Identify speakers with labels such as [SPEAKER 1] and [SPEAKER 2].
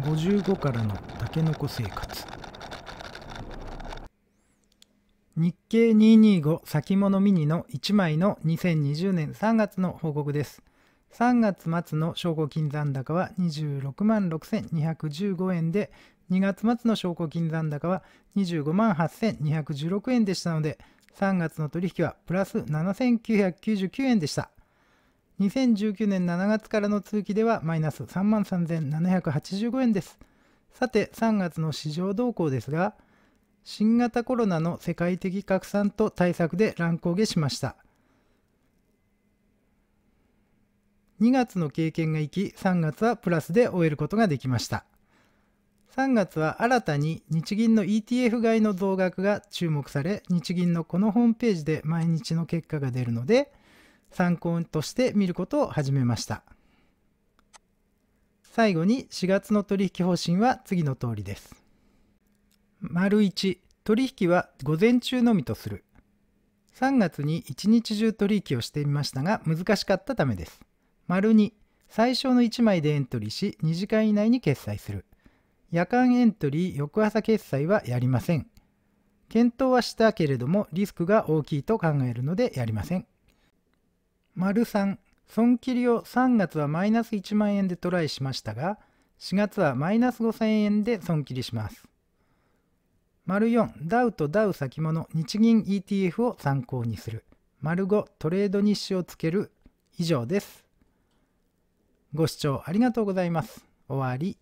[SPEAKER 1] 55からのたけのこ生活日経225先物ミニの1枚の2020年3月の報告です3月末の証拠金残高は26万6215円で2月末の証拠金残高は25万8216円でしたので3月の取引はプラス7999円でした2019年7月からの通期ではマイナス3万3785円です。さて3月の市場動向ですが、新型コロナの世界的拡散と対策で乱高下しました。2月の経験が生き、3月はプラスで終えることができました。3月は新たに日銀の ETF 買いの増額が注目され、日銀のこのホームページで毎日の結果が出るので、参考として見ることを始めました。最後に4月の取引方針は次の通りです。丸1、取引は午前中のみとする。3月に1日中取引をしてみましたが難しかったためです。丸2、最初の1枚でエントリーし2時間以内に決済する。夜間エントリー翌朝決済はやりません。検討はしたけれどもリスクが大きいと考えるのでやりません。丸3損切りを3月はマイナス1万円でトライしましたが4月はマイナス5000円で損切りします丸4ダウとダウ先物日銀 ETF を参考にする丸5トレード日誌をつける以上ですご視聴ありがとうございます終わり